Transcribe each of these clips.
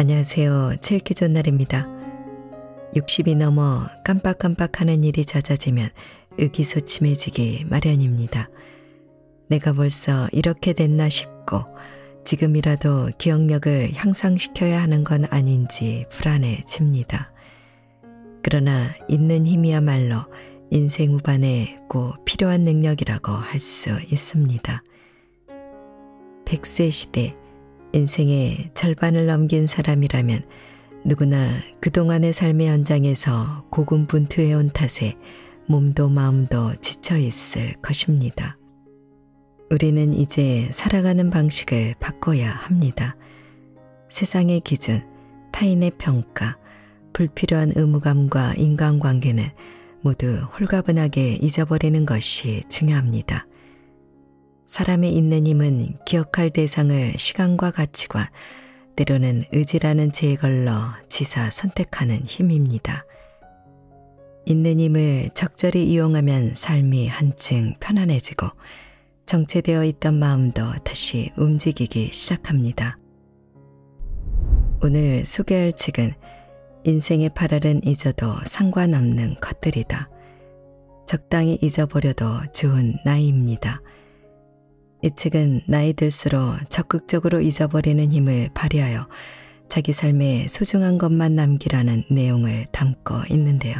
안녕하세요. 칠키 존날입니다. 60이 넘어 깜빡깜빡하는 일이 잦아지면 의기소침해지기 마련입니다. 내가 벌써 이렇게 됐나 싶고 지금이라도 기억력을 향상시켜야 하는 건 아닌지 불안해집니다. 그러나 있는 힘이야말로 인생 후반에 꼭 필요한 능력이라고 할 수 있습니다. 100세 시대 인생의 절반을 넘긴 사람이라면 누구나 그동안의 삶의 현장에서 고군분투해온 탓에 몸도 마음도 지쳐 있을 것입니다. 우리는 이제 살아가는 방식을 바꿔야 합니다. 세상의 기준, 타인의 평가, 불필요한 의무감과 인간관계는 모두 홀가분하게 잊어버리는 것이 중요합니다. 사람의 있는 힘은 기억할 대상을 시간과 가치와 때로는 의지라는 죄에 걸러 지사 선택하는 힘입니다. 있는 힘을 적절히 이용하면 삶이 한층 편안해지고 정체되어 있던 마음도 다시 움직이기 시작합니다. 오늘 소개할 책은 인생의 파라은 잊어도 상관없는 것들이다. 적당히 잊어버려도 좋은 나이입니다. 이 책은 나이 들수록 적극적으로 잊어버리는 힘을 발휘하여 자기 삶에 소중한 것만 남기라는 내용을 담고 있는데요.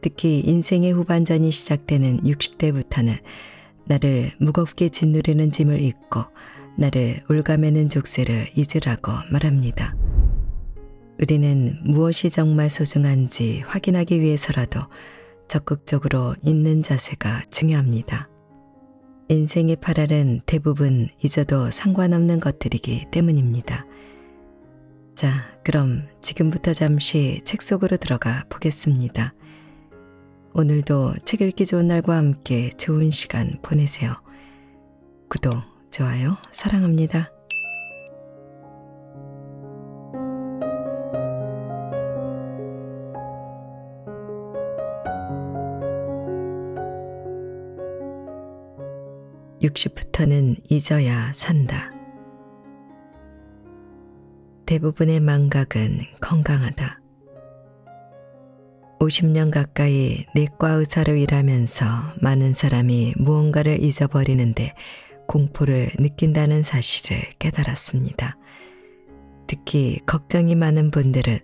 특히 인생의 후반전이 시작되는 60대부터는 나를 무겁게 짓누르는 짐을 잊고 나를 울가매는 족쇄를 잊으라고 말합니다. 우리는 무엇이 정말 소중한지 확인하기 위해서라도 적극적으로 있는 자세가 중요합니다. 인생의 파란은 대부분 잊어도 상관없는 것들이기 때문입니다. 자, 그럼 지금부터 잠시 책 속으로 들어가 보겠습니다. 오늘도 책 읽기 좋은 날과 함께 좋은 시간 보내세요. 구독, 좋아요, 사랑합니다. 60부터는 잊어야 산다. 대부분의 망각은 건강하다. 50년 가까이 내과 의사로 일하면서 많은 사람이 무언가를 잊어버리는데 공포를 느낀다는 사실을 깨달았습니다. 특히 걱정이 많은 분들은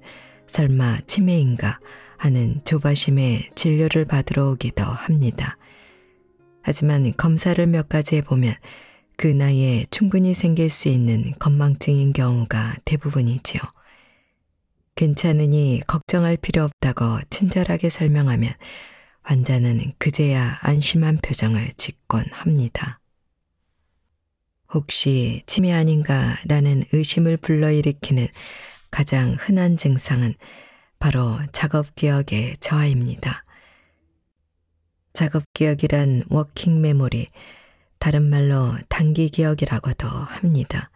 설마 치매인가 하는 조바심에 진료를 받으러 오기도 합니다. 하지만 검사를 몇 가지 해보면 그 나이에 충분히 생길 수 있는 건망증인 경우가 대부분이지요. 괜찮으니 걱정할 필요 없다고 친절하게 설명하면 환자는 그제야 안심한 표정을 짓곤 합니다. 혹시 치매 아닌가라는 의심을 불러일으키는 가장 흔한 증상은 바로 작업 기억의 저하입니다. 작업 기억이란 워킹 메모리, 다른 말로 단기 기억이라고도 합니다.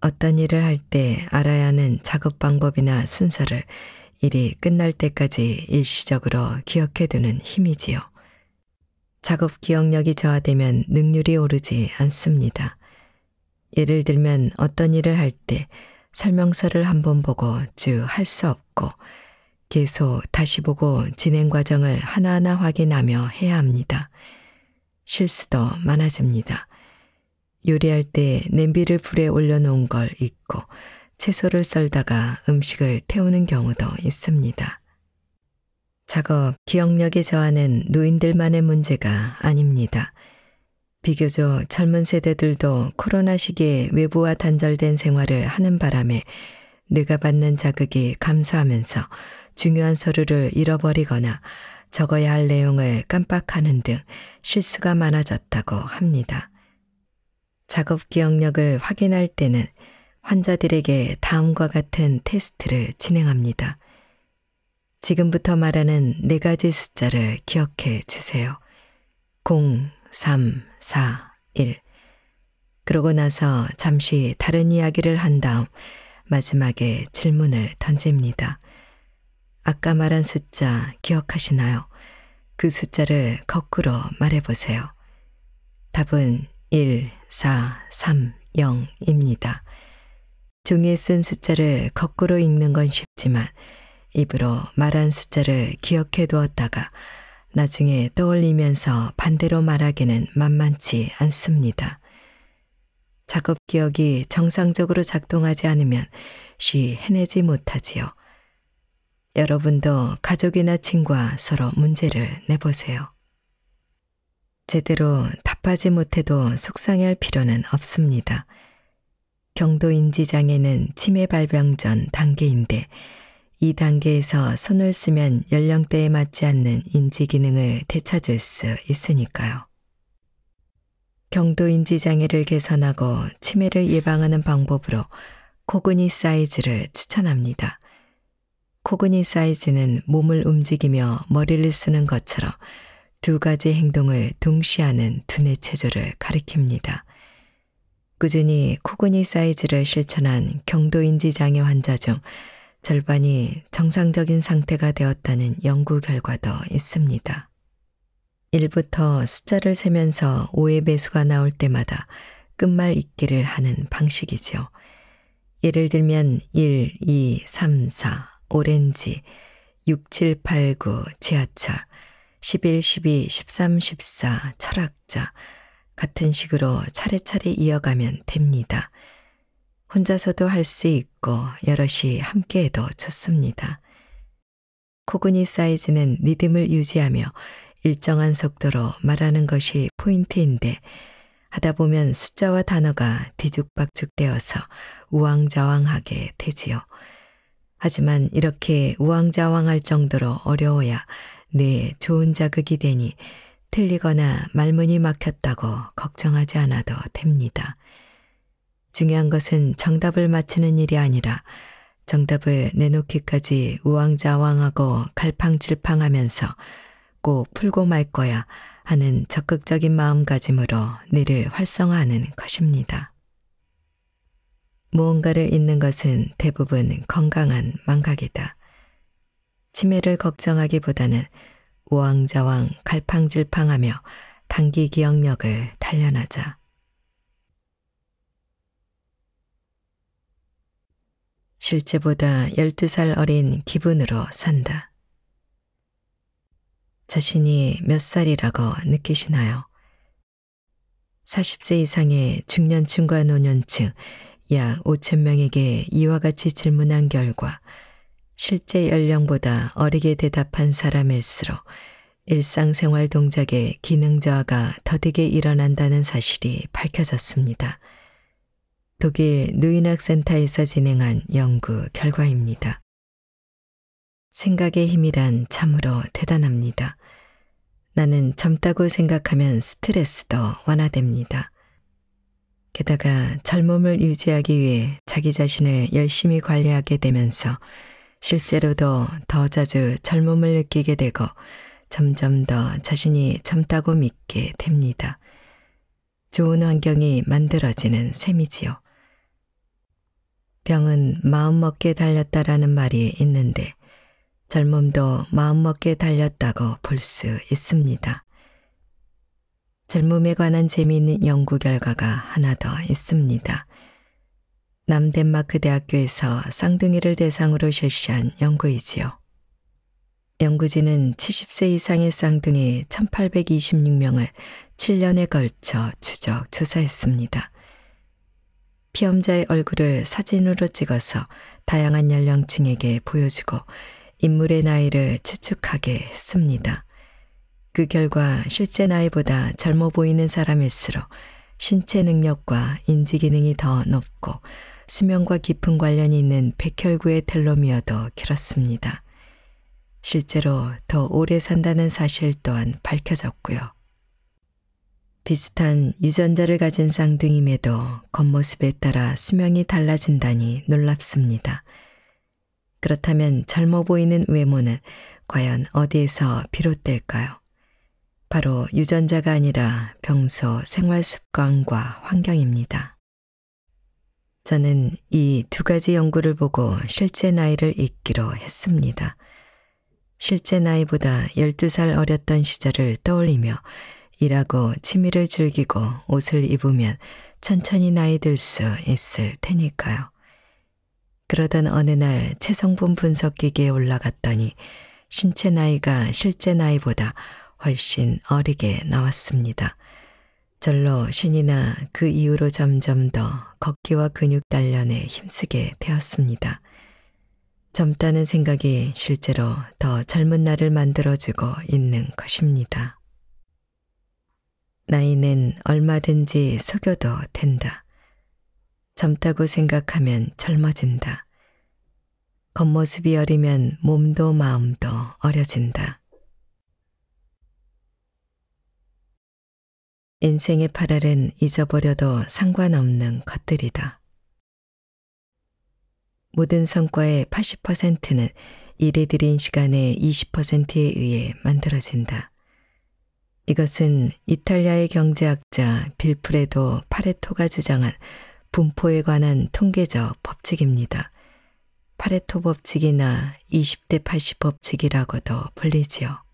어떤 일을 할 때 알아야 하는 작업 방법이나 순서를 일이 끝날 때까지 일시적으로 기억해두는 힘이지요. 작업 기억력이 저하되면 능률이 오르지 않습니다. 예를 들면 어떤 일을 할 때 설명서를 한번 보고 쭉할수 없고 계속 다시 보고 진행 과정을 하나하나 확인하며 해야 합니다. 실수도 많아집니다. 요리할 때 냄비를 불에 올려놓은 걸 잊고 채소를 썰다가 음식을 태우는 경우도 있습니다. 작업, 기억력의 저하는 노인들만의 문제가 아닙니다. 비교적 젊은 세대들도 코로나 시기에 외부와 단절된 생활을 하는 바람에 뇌가 받는 자극이 감소하면서 중요한 서류를 잃어버리거나 적어야 할 내용을 깜빡하는 등 실수가 많아졌다고 합니다. 작업 기억력을 확인할 때는 환자들에게 다음과 같은 테스트를 진행합니다. 지금부터 말하는 네 가지 숫자를 기억해 주세요. 0, 3, 4, 1. 그러고 나서 잠시 다른 이야기를 한 다음 마지막에 질문을 던집니다. 아까 말한 숫자 기억하시나요? 그 숫자를 거꾸로 말해보세요. 답은 1, 4, 3, 0입니다. 종이에 쓴 숫자를 거꾸로 읽는 건 쉽지만 입으로 말한 숫자를 기억해 두었다가 나중에 떠올리면서 반대로 말하기는 만만치 않습니다. 작업 기억이 정상적으로 작동하지 않으면 쉬 해내지 못하지요. 여러분도 가족이나 친구와 서로 문제를 내보세요. 제대로 답하지 못해도 속상해할 필요는 없습니다. 경도인지 장애는 치매 발병 전 단계인데 이 단계에서 손을 쓰면 연령대에 맞지 않는 인지 기능을 되찾을 수 있으니까요. 경도인지 장애를 개선하고 치매를 예방하는 방법으로 코구니 사이즈를 추천합니다. 코그니 사이즈는 몸을 움직이며 머리를 쓰는 것처럼 두 가지 행동을 동시에 하는 두뇌 체조를 가리킵니다. 꾸준히 코그니 사이즈를 실천한 경도인지 장애 환자 중 절반이 정상적인 상태가 되었다는 연구 결과도 있습니다. 1부터 숫자를 세면서 오해 배수가 나올 때마다 끝말 잇기를 하는 방식이지 예를 들면 1, 2, 3, 4, 오렌지 6789 지하철 11, 12, 13, 14 철학자 같은 식으로 차례차례 이어가면 됩니다. 혼자서도 할 수 있고 여럿이 함께해도 좋습니다. 코그니 사이즈는 리듬을 유지하며 일정한 속도로 말하는 것이 포인트인데 하다 보면 숫자와 단어가 뒤죽박죽 되어서 우왕좌왕하게 되지요. 하지만 이렇게 우왕좌왕할 정도로 어려워야 뇌에 좋은 자극이 되니 틀리거나 말문이 막혔다고 걱정하지 않아도 됩니다. 중요한 것은 정답을 맞히는 일이 아니라 정답을 내놓기까지 우왕좌왕하고 갈팡질팡하면서 꼭 풀고 말 거야 하는 적극적인 마음가짐으로 뇌를 활성화하는 것입니다. 무언가를 잊는 것은 대부분 건강한 망각이다. 치매를 걱정하기보다는 우왕좌왕 갈팡질팡하며 단기 기억력을 단련하자. 실제보다 12살 어린 기분으로 산다. 자신이 몇 살이라고 느끼시나요? 40세 이상의 중년층과 노년층, 약 5천 명에게 이와 같이 질문한 결과 실제 연령보다 어리게 대답한 사람일수록 일상생활 동작의 기능 저하가 더디게 일어난다는 사실이 밝혀졌습니다. 독일 누인학센터에서 진행한 연구 결과입니다. 생각의 힘이란 참으로 대단합니다. 나는 젊다고 생각하면 스트레스도 완화됩니다. 게다가 젊음을 유지하기 위해 자기 자신을 열심히 관리하게 되면서 실제로도 더 자주 젊음을 느끼게 되고 점점 더 자신이 젊다고 믿게 됩니다. 좋은 환경이 만들어지는 셈이지요. 병은 마음먹게 달렸다라는 말이 있는데 젊음도 마음먹게 달렸다고 볼 수 있습니다. 젊음에 관한 재미있는 연구 결과가 하나 더 있습니다. 남덴마크 대학교에서 쌍둥이를 대상으로 실시한 연구이지요. 연구진은 70세 이상의 쌍둥이 1826명을 7년에 걸쳐 추적 조사했습니다. 피험자의 얼굴을 사진으로 찍어서 다양한 연령층에게 보여주고 인물의 나이를 추측하게 했습니다. 그 결과 실제 나이보다 젊어 보이는 사람일수록 신체 능력과 인지 기능이 더 높고 수명과 깊은 관련이 있는 백혈구의 텔로미어도 길었습니다. 실제로 더 오래 산다는 사실 또한 밝혀졌고요. 비슷한 유전자를 가진 쌍둥이임에도 겉모습에 따라 수명이 달라진다니 놀랍습니다. 그렇다면 젊어 보이는 외모는 과연 어디에서 비롯될까요? 바로 유전자가 아니라 평소 생활 습관과 환경입니다. 저는 이 두 가지 연구를 보고 실제 나이를 읽기로 했습니다. 실제 나이보다 12살 어렸던 시절을 떠올리며 일하고 취미를 즐기고 옷을 입으면 천천히 나이 들 수 있을 테니까요. 그러던 어느 날 체성분 분석기계에 올라갔더니 신체 나이가 실제 나이보다 훨씬 어리게 나왔습니다. 절로 신이나 그 이후로 점점 더 걷기와 근육 단련에 힘쓰게 되었습니다. 젊다는 생각이 실제로 더 젊은 날을 만들어주고 있는 것입니다. 나이는 얼마든지 속여도 된다. 젊다고 생각하면 젊어진다. 겉모습이 어리면 몸도 마음도 어려진다. 인생의 파라은 잊어버려도 상관없는 것들이다. 모든 성과의 80%는 일에 들인 시간의 20%에 의해 만들어진다. 이것은 이탈리아의 경제학자 빌프레도 파레토가 주장한 분포에 관한 통계적 법칙입니다. 파레토 법칙이나 20대 80 법칙이라고도 불리지요.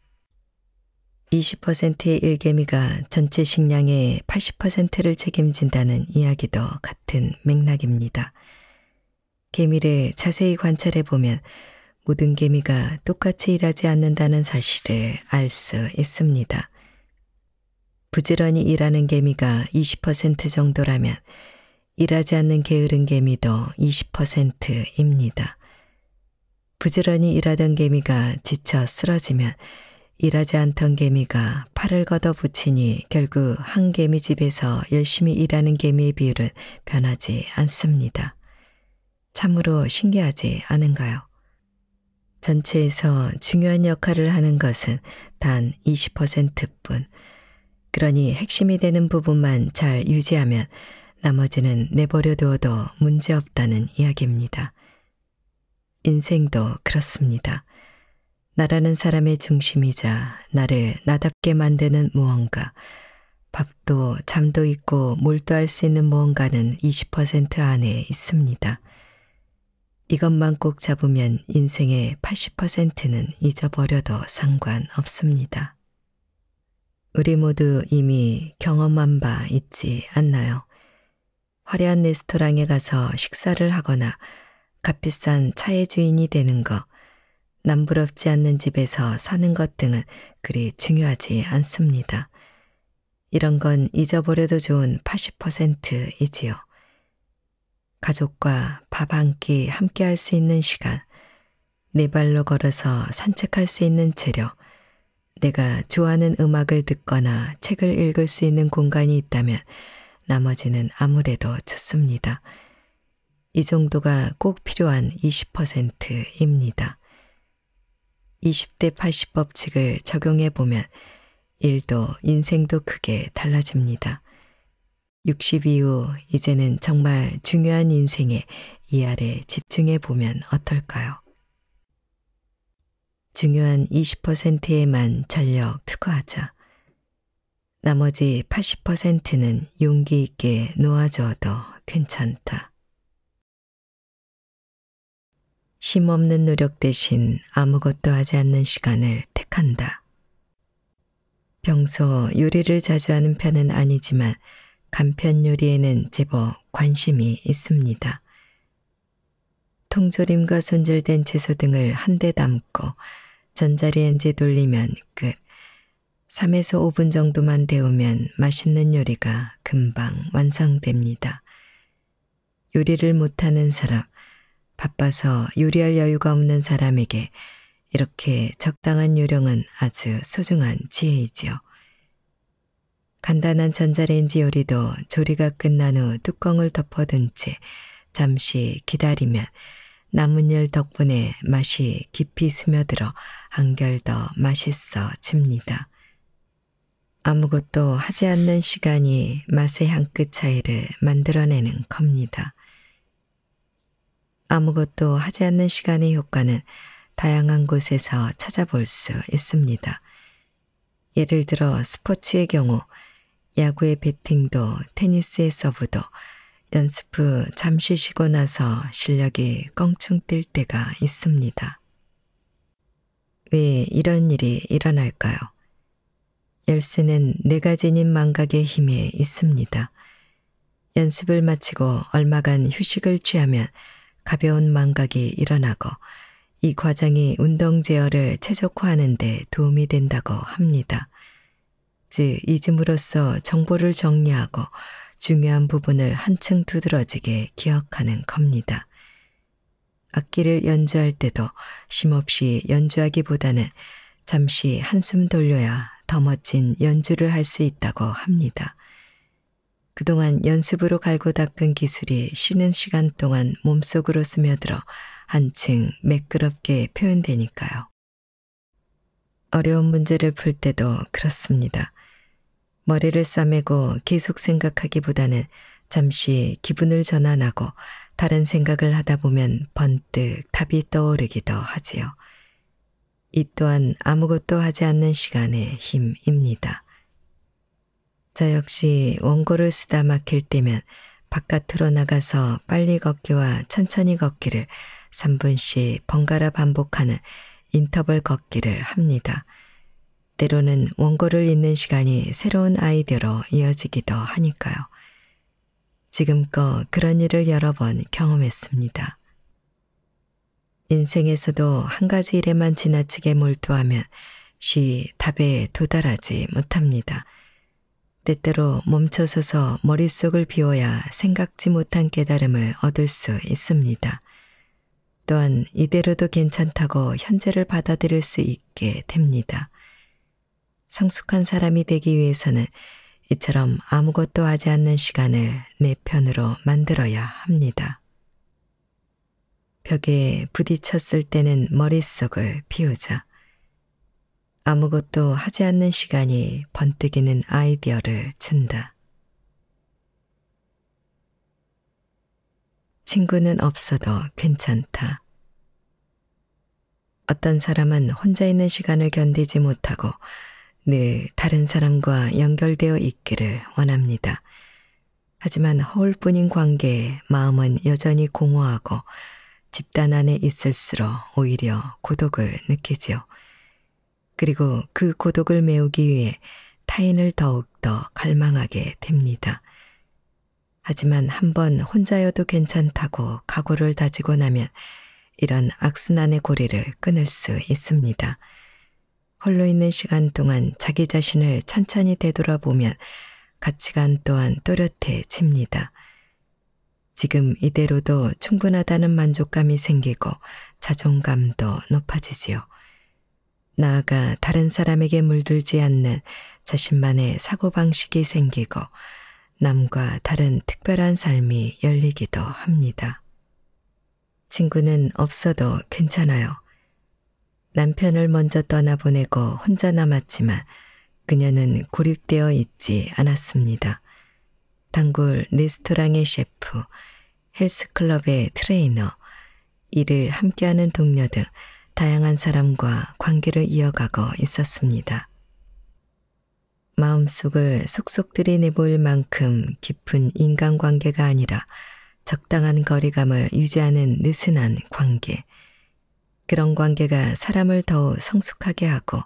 20%의 일개미가 전체 식량의 80%를 책임진다는 이야기도 같은 맥락입니다. 개미를 자세히 관찰해 보면 모든 개미가 똑같이 일하지 않는다는 사실을 알 수 있습니다. 부지런히 일하는 개미가 20% 정도라면 일하지 않는 게으른 개미도 20%입니다. 부지런히 일하던 개미가 지쳐 쓰러지면 일하지 않던 개미가 팔을 걷어 붙이니 결국 한 개미 집에서 열심히 일하는 개미의 비율은 변하지 않습니다. 참으로 신기하지 않은가요? 전체에서 중요한 역할을 하는 것은 단 20%뿐. 그러니 핵심이 되는 부분만 잘 유지하면 나머지는 내버려 두어도 문제없다는 이야기입니다. 인생도 그렇습니다. 나라는 사람의 중심이자 나를 나답게 만드는 무언가, 밥도 잠도 있고 몰두할 수 있는 무언가는 20% 안에 있습니다. 이것만 꼭 잡으면 인생의 80%는 잊어버려도 상관없습니다. 우리 모두 이미 경험한 바 있지 않나요? 화려한 레스토랑에 가서 식사를 하거나 값비싼 차의 주인이 되는 것, 남부럽지 않는 집에서 사는 것 등은 그리 중요하지 않습니다. 이런 건 잊어버려도 좋은 80%이지요. 가족과 밥 한 끼 함께 할 수 있는 시간, 네 발로 걸어서 산책할 수 있는 재료, 내가 좋아하는 음악을 듣거나 책을 읽을 수 있는 공간이 있다면 나머지는 아무래도 좋습니다. 이 정도가 꼭 필요한 20%입니다. 20대 80법칙을 적용해 보면 일도 인생도 크게 달라집니다. 60 이후 이제는 정말 중요한 인생에 이 아래 집중해 보면 어떨까요? 중요한 20%에만 전력 투과하자. 나머지 80%는 용기 있게 놓아줘도 괜찮다. 힘없는 노력 대신 아무것도 하지 않는 시간을 택한다. 평소 요리를 자주 하는 편은 아니지만 간편 요리에는 제법 관심이 있습니다. 통조림과 손질된 채소 등을 한데 담고 전자레인지 돌리면 끝. 3에서 5분 정도만 데우면 맛있는 요리가 금방 완성됩니다. 요리를 못하는 사람, 바빠서 요리할 여유가 없는 사람에게 이렇게 적당한 요령은 아주 소중한 지혜이지요. 간단한 전자레인지 요리도 조리가 끝난 후 뚜껑을 덮어둔 채 잠시 기다리면 나뭇잎 덕분에 맛이 깊이 스며들어 한결 더 맛있어집니다. 아무것도 하지 않는 시간이 맛의 한 끗 차이를 만들어내는 겁니다. 아무것도 하지 않는 시간의 효과는 다양한 곳에서 찾아볼 수 있습니다. 예를 들어 스포츠의 경우 야구의 배팅도 테니스의 서브도 연습 후 잠시 쉬고 나서 실력이 껑충 뛸 때가 있습니다. 왜 이런 일이 일어날까요? 열쇠는 내가 네 지닌 망각의 힘에 있습니다. 연습을 마치고 얼마간 휴식을 취하면 가벼운 망각이 일어나고 이 과정이 운동 제어를 최적화하는 데 도움이 된다고 합니다. 즉, 이즘으로써 정보를 정리하고 중요한 부분을 한층 두드러지게 기억하는 겁니다. 악기를 연주할 때도 쉼없이 연주하기보다는 잠시 한숨 돌려야 더 멋진 연주를 할 수 있다고 합니다. 그동안 연습으로 갈고 닦은 기술이 쉬는 시간 동안 몸속으로 스며들어 한층 매끄럽게 표현되니까요. 어려운 문제를 풀 때도 그렇습니다. 머리를 싸매고 계속 생각하기보다는 잠시 기분을 전환하고 다른 생각을 하다 보면 번뜩 답이 떠오르기도 하지요. 이 또한 아무것도 하지 않는 시간의 힘입니다. 저 역시 원고를 쓰다 막힐 때면 바깥으로 나가서 빨리 걷기와 천천히 걷기를 3분씩 번갈아 반복하는 인터벌 걷기를 합니다. 때로는 원고를 읽는 시간이 새로운 아이디어로 이어지기도 하니까요. 지금껏 그런 일을 여러 번 경험했습니다. 인생에서도 한 가지 일에만 지나치게 몰두하면 쉬 답에 도달하지 못합니다. 때때로 멈춰서서 머릿속을 비워야 생각지 못한 깨달음을 얻을 수 있습니다. 또한 이대로도 괜찮다고 현재를 받아들일 수 있게 됩니다. 성숙한 사람이 되기 위해서는 이처럼 아무것도 하지 않는 시간을 내 편으로 만들어야 합니다. 벽에 부딪혔을 때는 머릿속을 비우자. 아무것도 하지 않는 시간이 번뜩이는 아이디어를 준다. 친구는 없어도 괜찮다. 어떤 사람은 혼자 있는 시간을 견디지 못하고 늘 다른 사람과 연결되어 있기를 원합니다. 하지만 허울뿐인 관계에 마음은 여전히 공허하고 집단 안에 있을수록 오히려 고독을 느끼지요. 그리고 그 고독을 메우기 위해 타인을 더욱더 갈망하게 됩니다. 하지만 한번 혼자여도 괜찮다고 각오를 다지고 나면 이런 악순환의 고리를 끊을 수 있습니다. 홀로 있는 시간 동안 자기 자신을 찬찬히 되돌아보면 가치관 또한 또렷해집니다. 지금 이대로도 충분하다는 만족감이 생기고 자존감도 높아지지요. 나아가 다른 사람에게 물들지 않는 자신만의 사고방식이 생기고 남과 다른 특별한 삶이 열리기도 합니다. 친구는 없어도 괜찮아요. 남편을 먼저 떠나보내고 혼자 남았지만 그녀는 고립되어 있지 않았습니다. 단골 레스토랑의 셰프, 헬스클럽의 트레이너, 일을 함께하는 동료 등 다양한 사람과 관계를 이어가고 있었습니다. 마음속을 속속들이 내보일 만큼 깊은 인간관계가 아니라 적당한 거리감을 유지하는 느슨한 관계. 그런 관계가 사람을 더욱 성숙하게 하고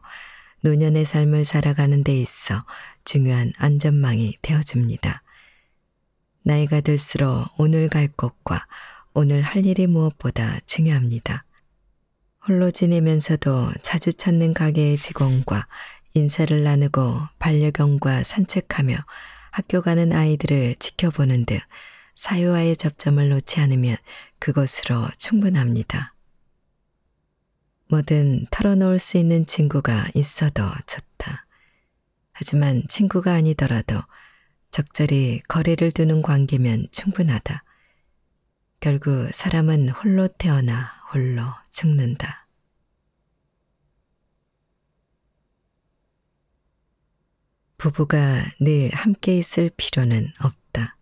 노년의 삶을 살아가는 데 있어 중요한 안전망이 되어줍니다. 나이가 들수록 오늘 갈 곳과 오늘 할 일이 무엇보다 중요합니다. 홀로 지내면서도 자주 찾는 가게의 직원과 인사를 나누고 반려견과 산책하며 학교 가는 아이들을 지켜보는 등 사유와의 접점을 놓지 않으면 그것으로 충분합니다. 뭐든 털어놓을 수 있는 친구가 있어도 좋다. 하지만 친구가 아니더라도 적절히 거리를 두는 관계면 충분하다. 결국 사람은 홀로 태어나 홀로 죽는다. 부부가 늘 함께 있을 필요는 없다.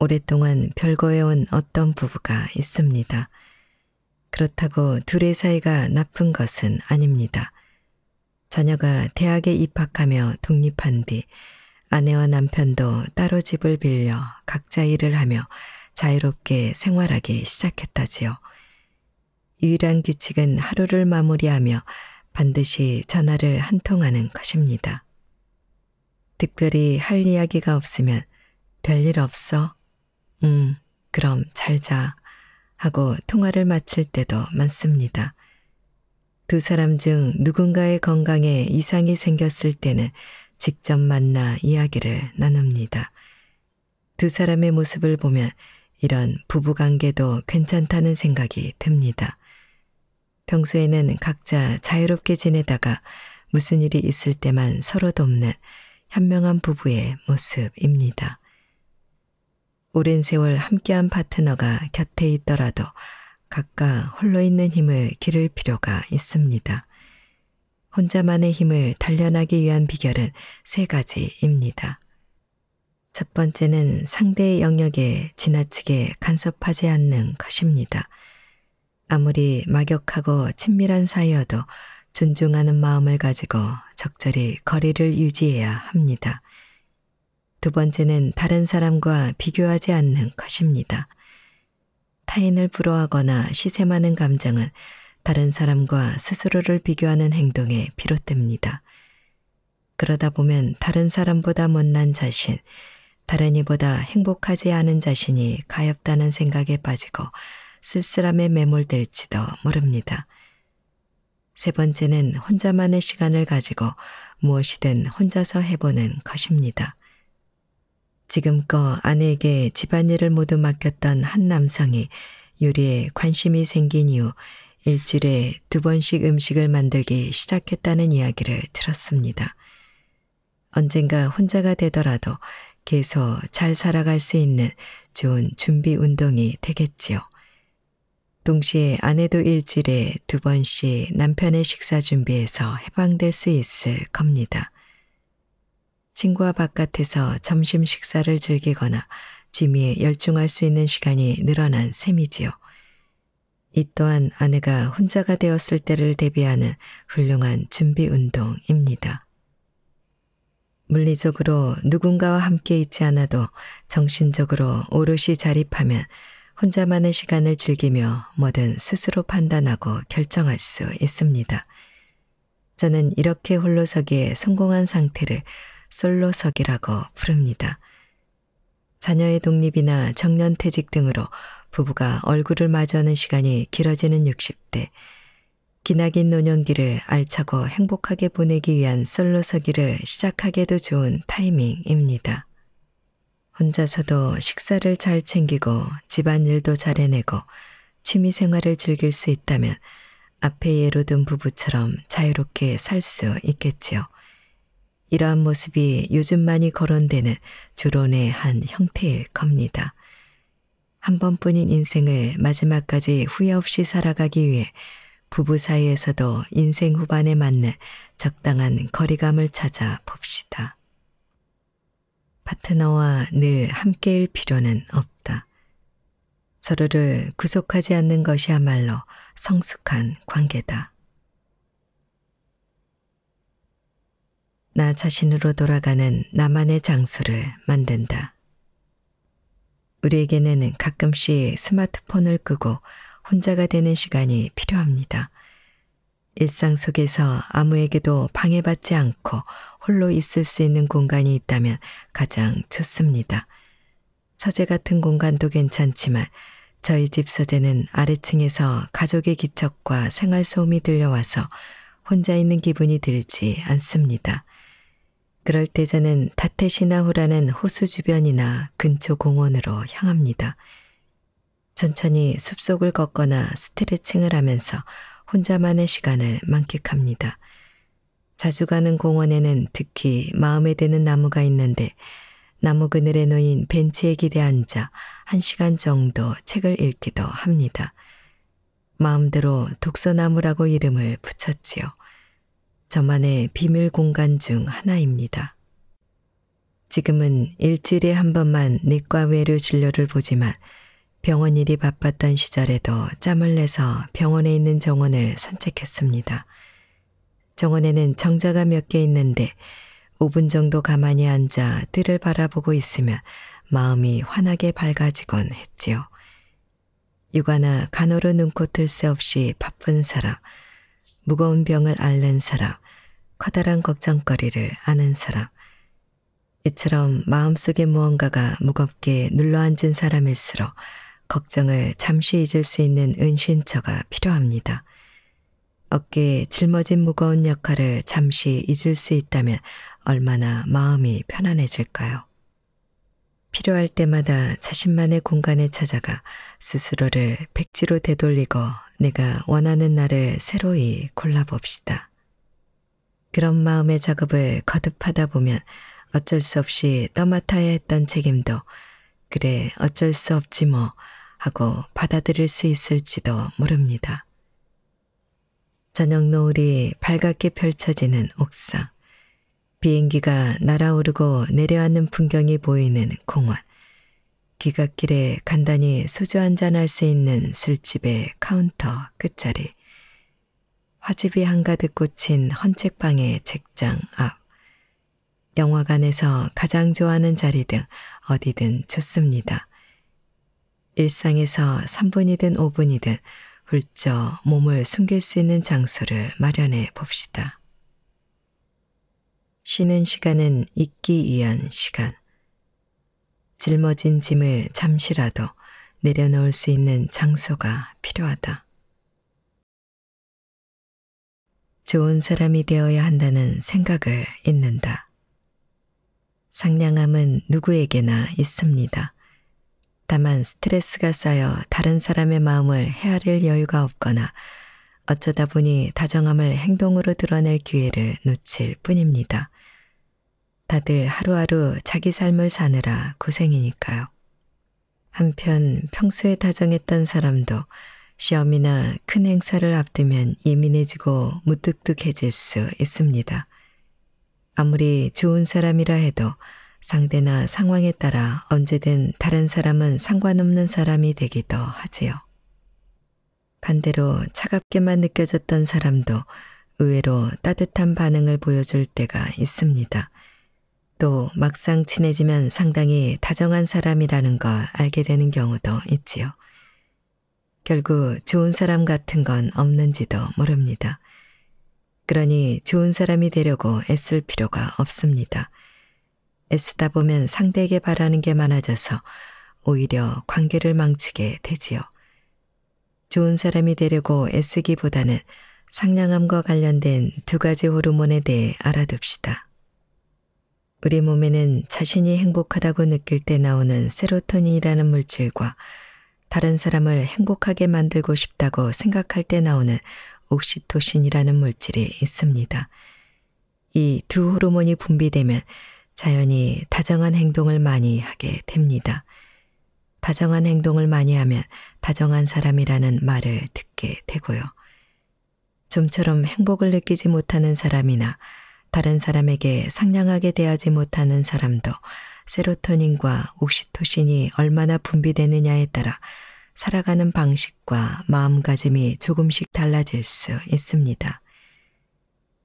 오랫동안 별거해온 어떤 부부가 있습니다. 그렇다고 둘의 사이가 나쁜 것은 아닙니다. 자녀가 대학에 입학하며 독립한 뒤 아내와 남편도 따로 집을 빌려 각자 일을 하며 자유롭게 생활하기 시작했다지요. 유일한 규칙은 하루를 마무리하며 반드시 전화를 한 통하는 것입니다. 특별히 할 이야기가 없으면 별일 없어. 음, 그럼 잘 자. 하고 통화를 마칠 때도 많습니다. 두 사람 중 누군가의 건강에 이상이 생겼을 때는 직접 만나 이야기를 나눕니다. 두 사람의 모습을 보면 이런 부부관계도 괜찮다는 생각이 듭니다. 평소에는 각자 자유롭게 지내다가 무슨 일이 있을 때만 서로 돕는 현명한 부부의 모습입니다. 오랜 세월 함께한 파트너가 곁에 있더라도 각각 홀로 있는 힘을 기를 필요가 있습니다. 혼자만의 힘을 단련하기 위한 비결은 세 가지입니다. 첫 번째는 상대의 영역에 지나치게 간섭하지 않는 것입니다. 아무리 막역하고 친밀한 사이여도 존중하는 마음을 가지고 적절히 거리를 유지해야 합니다. 두 번째는 다른 사람과 비교하지 않는 것입니다. 타인을 부러워하거나 시샘하는 감정은 다른 사람과 스스로를 비교하는 행동에 비롯됩니다. 그러다 보면 다른 사람보다 못난 자신, 다른 이보다 행복하지 않은 자신이 가엾다는 생각에 빠지고 쓸쓸함에 매몰될지도 모릅니다. 세 번째는 혼자만의 시간을 가지고 무엇이든 혼자서 해보는 것입니다. 지금껏 아내에게 집안일을 모두 맡겼던 한 남성이 요리에 관심이 생긴 이후 일주일에 두 번씩 음식을 만들기 시작했다는 이야기를 들었습니다. 언젠가 혼자가 되더라도 계속잘 살아갈 수 있는 좋은 준비 운동이 되겠지요. 동시에 아내도 일주일에 두 번씩 남편의 식사 준비에서 해방될 수 있을 겁니다. 친구와 바깥에서 점심 식사를 즐기거나 취미에 열중할 수 있는 시간이 늘어난 셈이지요. 이 또한 아내가 혼자가 되었을 때를 대비하는 훌륭한 준비 운동입니다. 물리적으로 누군가와 함께 있지 않아도 정신적으로 오롯이 자립하면 혼자만의 시간을 즐기며 뭐든 스스로 판단하고 결정할 수 있습니다. 저는 이렇게 홀로서기에 성공한 상태를 솔로서기라고 부릅니다. 자녀의 독립이나 정년퇴직 등으로 부부가 얼굴을 마주하는 시간이 길어지는 60대, 기나긴 노년기를 알차고 행복하게 보내기 위한 솔로서기를 시작하게도 좋은 타이밍입니다. 혼자서도 식사를 잘 챙기고 집안일도 잘 해내고 취미생활을 즐길 수 있다면 앞에 예로 든 부부처럼 자유롭게 살 수 있겠지요. 이러한 모습이 요즘 많이 거론되는 조론의 한 형태일 겁니다. 한 번뿐인 인생을 마지막까지 후회 없이 살아가기 위해 부부 사이에서도 인생 후반에 맞는 적당한 거리감을 찾아 봅시다. 파트너와 늘 함께일 필요는 없다. 서로를 구속하지 않는 것이야말로 성숙한 관계다. 나 자신으로 돌아가는 나만의 장소를 만든다. 우리에게는 가끔씩 스마트폰을 끄고 혼자가 되는 시간이 필요합니다. 일상 속에서 아무에게도 방해받지 않고 홀로 있을 수 있는 공간이 있다면 가장 좋습니다. 서재 같은 공간도 괜찮지만 저희 집 서재는 아래층에서 가족의 기척과 생활 소음이 들려와서 혼자 있는 기분이 들지 않습니다. 그럴 때 저는 타테시나호라는 호수 주변이나 근처 공원으로 향합니다. 천천히 숲속을 걷거나 스트레칭을 하면서 혼자만의 시간을 만끽합니다. 자주 가는 공원에는 특히 마음에 드는 나무가 있는데 나무 그늘에 놓인 벤치에 기대 앉아 한 시간 정도 책을 읽기도 합니다. 마음대로 독서나무라고 이름을 붙였지요. 저만의 비밀 공간 중 하나입니다. 지금은 일주일에 한 번만 내과 외류 진료를 보지만 병원 일이 바빴던 시절에도 짬을 내서 병원에 있는 정원을 산책했습니다. 정원에는 정자가 몇 개 있는데 5분 정도 가만히 앉아 뜰을 바라보고 있으면 마음이 환하게 밝아지곤 했지요. 육아나 간호로 눈코 뜰 새 없이 바쁜 사람, 무거운 병을 앓는 사람, 커다란 걱정거리를 아는 사람, 이처럼 마음속에 무언가가 무겁게 눌러앉은 사람일수록 걱정을 잠시 잊을 수 있는 은신처가 필요합니다. 어깨에 짊어진 무거운 역할을 잠시 잊을 수 있다면 얼마나 마음이 편안해질까요? 필요할 때마다 자신만의 공간에 찾아가 스스로를 백지로 되돌리고 내가 원하는 날을 새로이 골라봅시다. 그런 마음의 작업을 거듭하다 보면 어쩔 수 없이 떠맡아야 했던 책임도 그래 어쩔 수 없지 뭐 하고 받아들일 수 있을지도 모릅니다. 저녁 노을이 밝게 펼쳐지는 옥상, 비행기가 날아오르고 내려앉는 풍경이 보이는 공원, 귀갓길에 간단히 소주 한잔 할 수 있는 술집의 카운터 끝자리, 화집이 한가득 꽂힌 헌책방의 책장 앞, 영화관에서 가장 좋아하는 자리 등 어디든 좋습니다. 일상에서 3분이든 5분이든 훌쩍 몸을 숨길 수 있는 장소를 마련해 봅시다. 쉬는 시간은 잊기 위한 시간. 짊어진 짐을 잠시라도 내려놓을 수 있는 장소가 필요하다. 좋은 사람이 되어야 한다는 생각을 잊는다. 상냥함은 누구에게나 있습니다. 다만 스트레스가 쌓여 다른 사람의 마음을 헤아릴 여유가 없거나 어쩌다 보니 다정함을 행동으로 드러낼 기회를 놓칠 뿐입니다. 다들 하루하루 자기 삶을 사느라 고생이니까요. 한편 평소에 다정했던 사람도 시험이나 큰 행사를 앞두면 예민해지고 무뚝뚝해질 수 있습니다. 아무리 좋은 사람이라 해도 상대나 상황에 따라 언제든 다른 사람은 상관없는 사람이 되기도 하지요. 반대로 차갑게만 느껴졌던 사람도 의외로 따뜻한 반응을 보여줄 때가 있습니다. 또 막상 친해지면 상당히 다정한 사람이라는 걸 알게 되는 경우도 있지요. 결국 좋은 사람 같은 건 없는지도 모릅니다. 그러니 좋은 사람이 되려고 애쓸 필요가 없습니다. 애쓰다 보면 상대에게 바라는 게 많아져서 오히려 관계를 망치게 되지요. 좋은 사람이 되려고 애쓰기보다는 상냥함과 관련된 두 가지 호르몬에 대해 알아둡시다. 우리 몸에는 자신이 행복하다고 느낄 때 나오는 세로토닌이라는 물질과 다른 사람을 행복하게 만들고 싶다고 생각할 때 나오는 옥시토신이라는 물질이 있습니다. 이 두 호르몬이 분비되면 자연히 다정한 행동을 많이 하게 됩니다. 다정한 행동을 많이 하면 다정한 사람이라는 말을 듣게 되고요. 좀처럼 행복을 느끼지 못하는 사람이나 다른 사람에게 상냥하게 대하지 못하는 사람도 세로토닌과 옥시토신이 얼마나 분비되느냐에 따라 살아가는 방식과 마음가짐이 조금씩 달라질 수 있습니다.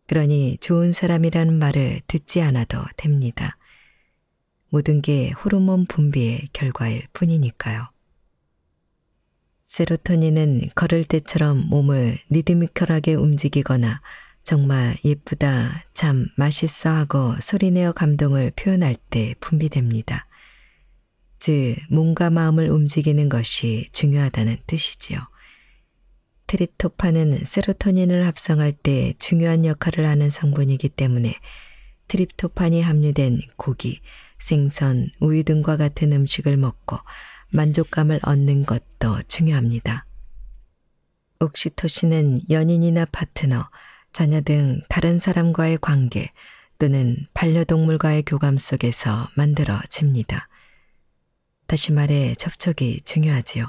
그러니 좋은 사람이라는 말을 듣지 않아도 됩니다. 모든 게 호르몬 분비의 결과일 뿐이니까요. 세로토닌은 걸을 때처럼 몸을 리드미컬하게 움직이거나 정말 예쁘다, 참 맛있어 하고 소리내어 감동을 표현할 때 분비됩니다. 즉, 몸과 마음을 움직이는 것이 중요하다는 뜻이지요. 트립토판은 세로토닌을 합성할 때 중요한 역할을 하는 성분이기 때문에 트립토판이 함유된 고기, 생선, 우유 등과 같은 음식을 먹고 만족감을 얻는 것도 중요합니다. 옥시토신은 연인이나 파트너, 자녀 등 다른 사람과의 관계 또는 반려동물과의 교감 속에서 만들어집니다. 다시 말해 접촉이 중요하지요.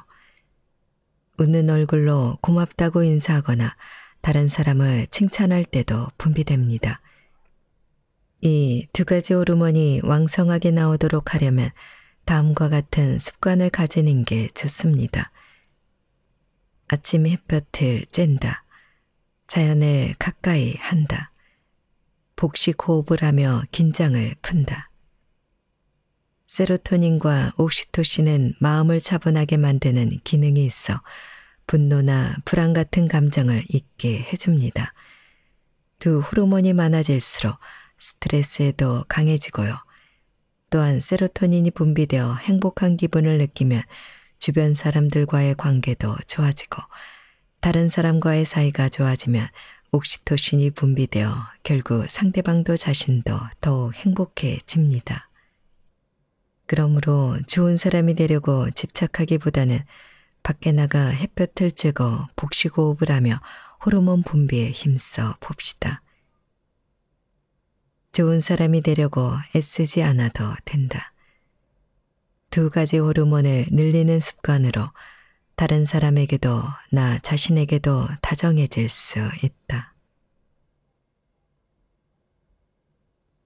웃는 얼굴로 고맙다고 인사하거나 다른 사람을 칭찬할 때도 분비됩니다. 이 두 가지 호르몬이 왕성하게 나오도록 하려면 다음과 같은 습관을 가지는 게 좋습니다. 아침 햇볕을 쬐다. 자연에 가까이 한다. 복식 호흡을 하며 긴장을 푼다. 세로토닌과 옥시토신은 마음을 차분하게 만드는 기능이 있어 분노나 불안 같은 감정을 잊게 해줍니다. 두 호르몬이 많아질수록 스트레스에도 강해지고요. 또한 세로토닌이 분비되어 행복한 기분을 느끼면 주변 사람들과의 관계도 좋아지고 다른 사람과의 사이가 좋아지면 옥시토신이 분비되어 결국 상대방도 자신도 더욱 행복해집니다. 그러므로 좋은 사람이 되려고 집착하기보다는 밖에 나가 햇볕을 쬐고 복식호흡을 하며 호르몬 분비에 힘써 봅시다. 좋은 사람이 되려고 애쓰지 않아도 된다. 두 가지 호르몬을 늘리는 습관으로 다른 사람에게도 나 자신에게도 다정해질 수 있다.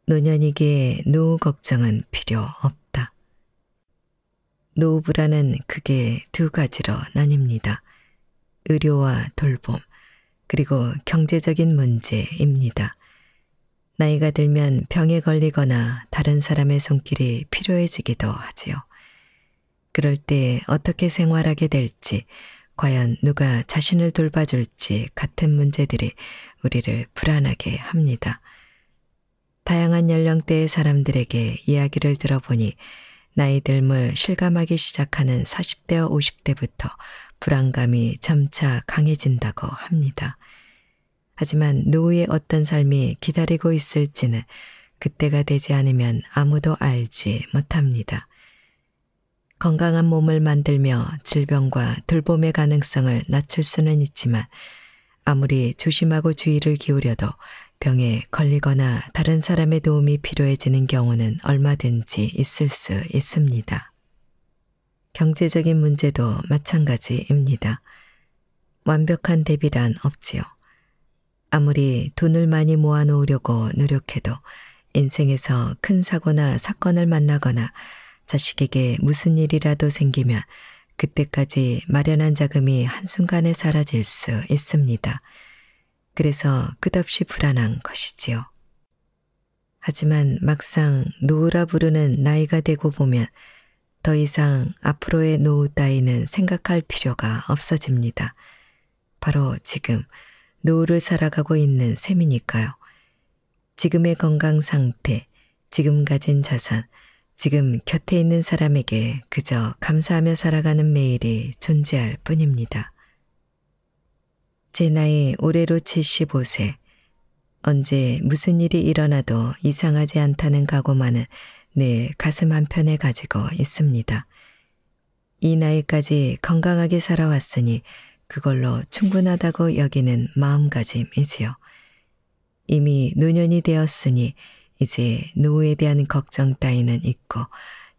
노년이기에 노후 걱정은 필요 없다. 노후 불안은 크게 두 가지로 나뉩니다. 의료와 돌봄, 그리고 경제적인 문제입니다. 나이가 들면 병에 걸리거나 다른 사람의 손길이 필요해지기도 하지요. 그럴 때 어떻게 생활하게 될지, 과연 누가 자신을 돌봐줄지 같은 문제들이 우리를 불안하게 합니다. 다양한 연령대의 사람들에게 이야기를 들어보니 나이 들물 실감하기 시작하는 40대와 50대부터 불안감이 점차 강해진다고 합니다. 하지만 노후의 어떤 삶이 기다리고 있을지는 그때가 되지 않으면 아무도 알지 못합니다. 건강한 몸을 만들며 질병과 돌봄의 가능성을 낮출 수는 있지만 아무리 조심하고 주의를 기울여도 병에 걸리거나 다른 사람의 도움이 필요해지는 경우는 얼마든지 있을 수 있습니다. 경제적인 문제도 마찬가지입니다. 완벽한 대비란 없지요. 아무리 돈을 많이 모아놓으려고 노력해도 인생에서 큰 사고나 사건을 만나거나 자식에게 무슨 일이라도 생기면 그때까지 마련한 자금이 한순간에 사라질 수 있습니다. 그래서 끝없이 불안한 것이지요. 하지만 막상 노우라 부르는 나이가 되고 보면 더 이상 앞으로의 노후 따위는 생각할 필요가 없어집니다. 바로 지금 노후를 살아가고 있는 셈이니까요. 지금의 건강 상태, 지금 가진 자산, 지금 곁에 있는 사람에게 그저 감사하며 살아가는 매일이 존재할 뿐입니다. 제 나이 올해로 75세. 언제 무슨 일이 일어나도 이상하지 않다는 각오만은 늘 가슴 한편에 가지고 있습니다. 이 나이까지 건강하게 살아왔으니 그걸로 충분하다고 여기는 마음가짐이지요. 이미 노년이 되었으니 이제 노후에 대한 걱정 따위는 있고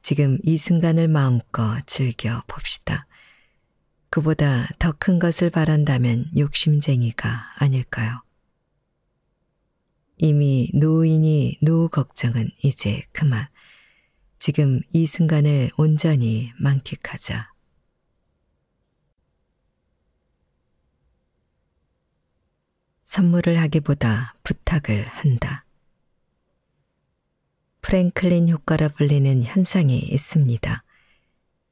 지금 이 순간을 마음껏 즐겨 봅시다. 그보다 더 큰 것을 바란다면 욕심쟁이가 아닐까요? 이미 노인이 노후 걱정은 이제 그만. 지금 이 순간을 온전히 만끽하자. 선물을 하기보다 부탁을 한다. 프랭클린 효과라 불리는 현상이 있습니다.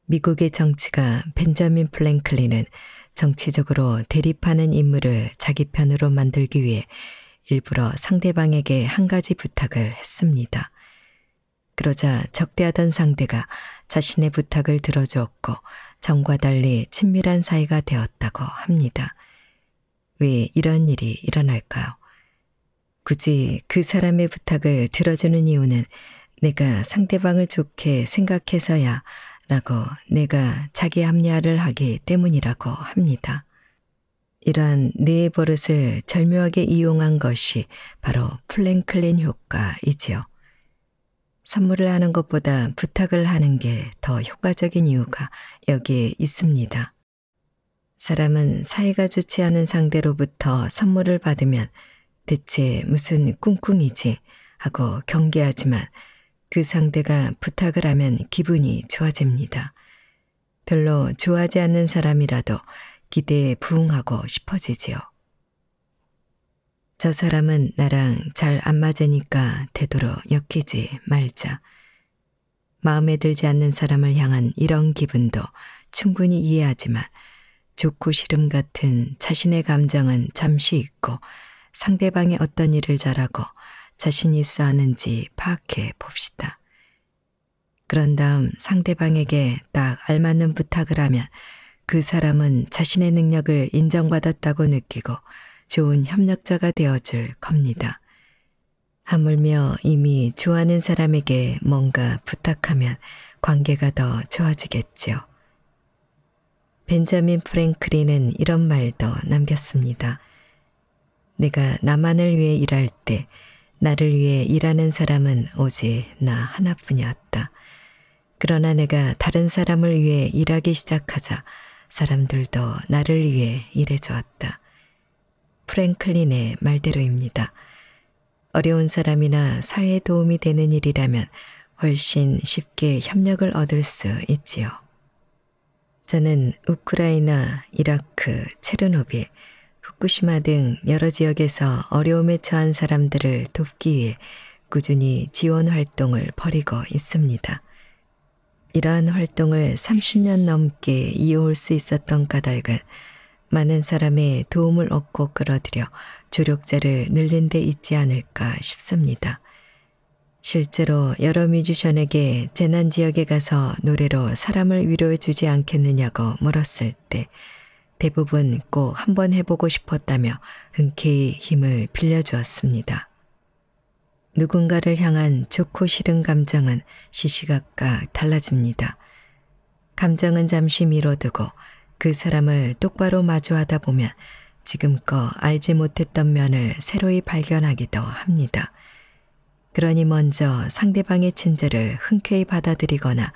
미국의 정치가 벤자민 플랭클린은 정치적으로 대립하는 인물을 자기 편으로 만들기 위해 일부러 상대방에게 한 가지 부탁을 했습니다. 그러자 적대하던 상대가 자신의 부탁을 들어주었고 정과 달리 친밀한 사이가 되었다고 합니다. 왜 이런 일이 일어날까요? 굳이 그 사람의 부탁을 들어주는 이유는 내가 상대방을 좋게 생각해서야 라고 내가 자기 합리화를 하기 때문이라고 합니다. 이러한 뇌 버릇을 절묘하게 이용한 것이 바로 플랭클린 효과이지요. 선물을 하는 것보다 부탁을 하는 게 더 효과적인 이유가 여기에 있습니다. 사람은 사이가 좋지 않은 상대로부터 선물을 받으면 대체 무슨 꿍꿍이지 하고 경계하지만 그 상대가 부탁을 하면 기분이 좋아집니다. 별로 좋아하지 않는 사람이라도 기대에 부응하고 싶어지지요. 저 사람은 나랑 잘 안 맞으니까 되도록 엮이지 말자. 마음에 들지 않는 사람을 향한 이런 기분도 충분히 이해하지만 좋고 싫음 같은 자신의 감정은 잠시 있고 상대방이 어떤 일을 잘하고 자신이 쌓는지 파악해 봅시다. 그런 다음 상대방에게 딱 알맞는 부탁을 하면 그 사람은 자신의 능력을 인정받았다고 느끼고 좋은 협력자가 되어줄 겁니다. 하물며 이미 좋아하는 사람에게 뭔가 부탁하면 관계가 더좋아지겠지 벤자민 프랭클린은 이런 말도 남겼습니다. 내가 나만을 위해 일할 때 나를 위해 일하는 사람은 오직 나 하나뿐이었다. 그러나 내가 다른 사람을 위해 일하기 시작하자 사람들도 나를 위해 일해 주었다. 프랭클린의 말대로입니다. 어려운 사람이나 사회에 도움이 되는 일이라면 훨씬 쉽게 협력을 얻을 수 있지요. 저는 우크라이나, 이라크, 체르노빌, 후쿠시마 등 여러 지역에서 어려움에 처한 사람들을 돕기 위해 꾸준히 지원 활동을 벌이고 있습니다. 이러한 활동을 30년 넘게 이어올 수 있었던 까닭은 많은 사람의 도움을 얻고 끌어들여 조력자를 늘린 데 있지 않을까 싶습니다. 실제로 여러 뮤지션에게 재난 지역에 가서 노래로 사람을 위로해 주지 않겠느냐고 물었을 때 대부분 꼭 한번 해보고 싶었다며 흔쾌히 힘을 빌려주었습니다. 누군가를 향한 좋고 싫은 감정은 시시각각 달라집니다. 감정은 잠시 미뤄두고 그 사람을 똑바로 마주하다 보면 지금껏 알지 못했던 면을 새로이 발견하기도 합니다. 그러니 먼저 상대방의 친절을 흔쾌히 받아들이거나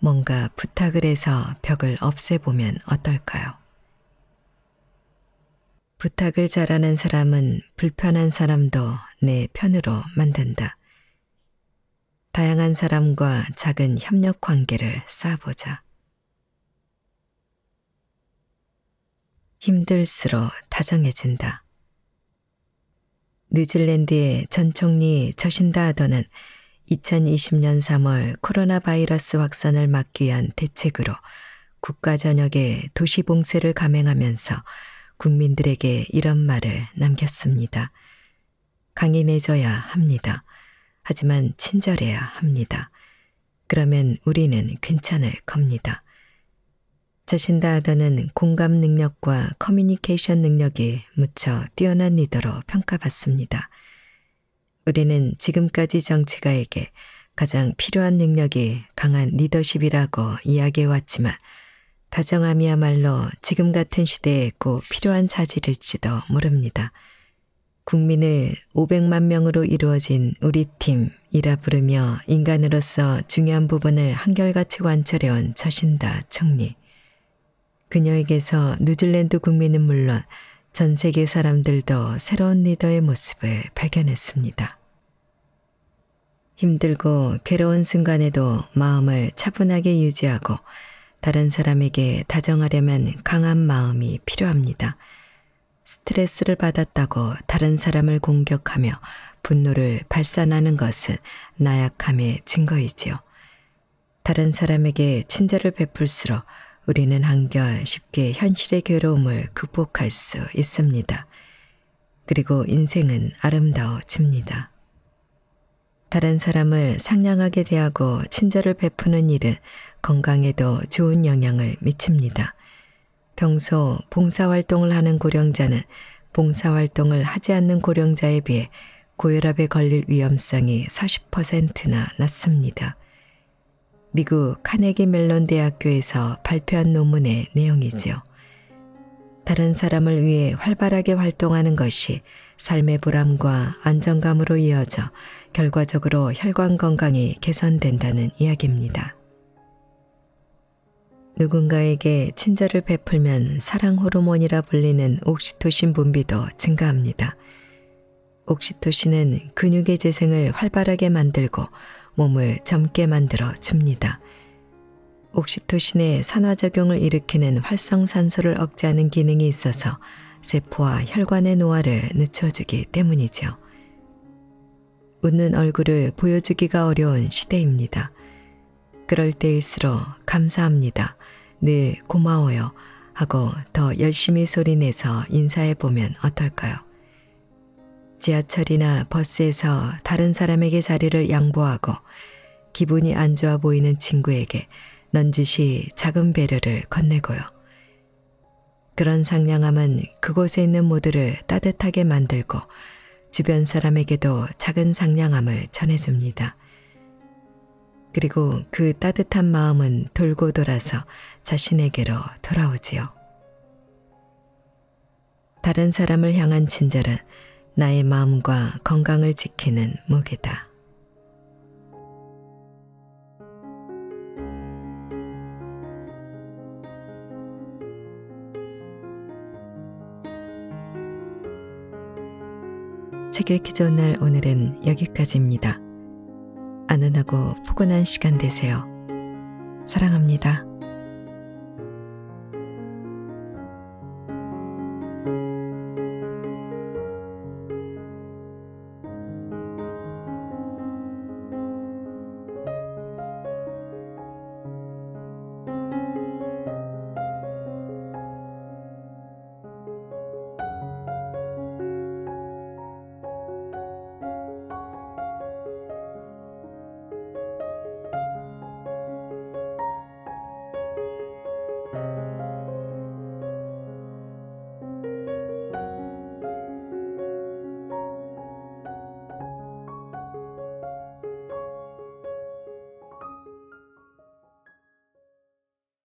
뭔가 부탁을 해서 벽을 없애보면 어떨까요? 부탁을 잘하는 사람은 불편한 사람도 내 편으로 만든다. 다양한 사람과 작은 협력 관계를 쌓아보자. 힘들수록 다정해진다. 뉴질랜드의 전 총리 저신다 하더는 2020년 3월 코로나 바이러스 확산을 막기 위한 대책으로 국가 전역에 도시 봉쇄를 감행하면서 국민들에게 이런 말을 남겼습니다. 강인해져야 합니다. 하지만 친절해야 합니다. 그러면 우리는 괜찮을 겁니다. 자신다 하더는 공감 능력과 커뮤니케이션 능력이 무척 뛰어난 리더로 평가받습니다. 우리는 지금까지 정치가에게 가장 필요한 능력이 강한 리더십이라고 이야기해왔지만 다정함이야말로 지금 같은 시대에 꼭 필요한 자질일지도 모릅니다. 국민을 500만 명으로 이루어진 우리 팀이라 부르며 인간으로서 중요한 부분을 한결같이 관철해온 처신다 총리. 그녀에게서 뉴질랜드 국민은 물론 전 세계 사람들도 새로운 리더의 모습을 발견했습니다. 힘들고 괴로운 순간에도 마음을 차분하게 유지하고 다른 사람에게 다정하려면 강한 마음이 필요합니다. 스트레스를 받았다고 다른 사람을 공격하며 분노를 발산하는 것은 나약함의 증거이지요. 다른 사람에게 친절을 베풀수록 우리는 한결 쉽게 현실의 괴로움을 극복할 수 있습니다. 그리고 인생은 아름다워집니다. 다른 사람을 상냥하게 대하고 친절을 베푸는 일은 건강에도 좋은 영향을 미칩니다. 평소 봉사활동을 하는 고령자는 봉사활동을 하지 않는 고령자에 비해 고혈압에 걸릴 위험성이 40%나 낮습니다. 미국 카네기 멜론 대학교에서 발표한 논문의 내용이지 다른 사람을 위해 활발하게 활동하는 것이 삶의 보람과 안정감으로 이어져 결과적으로 혈관 건강이 개선된다는 이야기입니다. 누군가에게 친절을 베풀면 사랑 호르몬이라 불리는 옥시토신 분비도 증가합니다. 옥시토신은 근육의 재생을 활발하게 만들고 몸을 젊게 만들어 줍니다. 옥시토신의 산화작용을 일으키는 활성산소를 억제하는 기능이 있어서 세포와 혈관의 노화를 늦춰주기 때문이죠. 웃는 얼굴을 보여주기가 어려운 시대입니다. 그럴 때일수록 감사합니다. 늘 네, 고마워요 하고 더 열심히 소리내서 인사해보면 어떨까요? 지하철이나 버스에서 다른 사람에게 자리를 양보하고 기분이 안 좋아 보이는 친구에게 넌지시 작은 배려를 건네고요. 그런 상냥함은 그곳에 있는 모두를 따뜻하게 만들고 주변 사람에게도 작은 상냥함을 전해줍니다. 그리고 그 따뜻한 마음은 돌고 돌아서 자신에게로 돌아오지요. 다른 사람을 향한 친절은 나의 마음과 건강을 지키는 무기다. 책 읽기 좋날 오늘은 여기까지입니다. 아는하고 포근한 시간 되세요. 사랑합니다.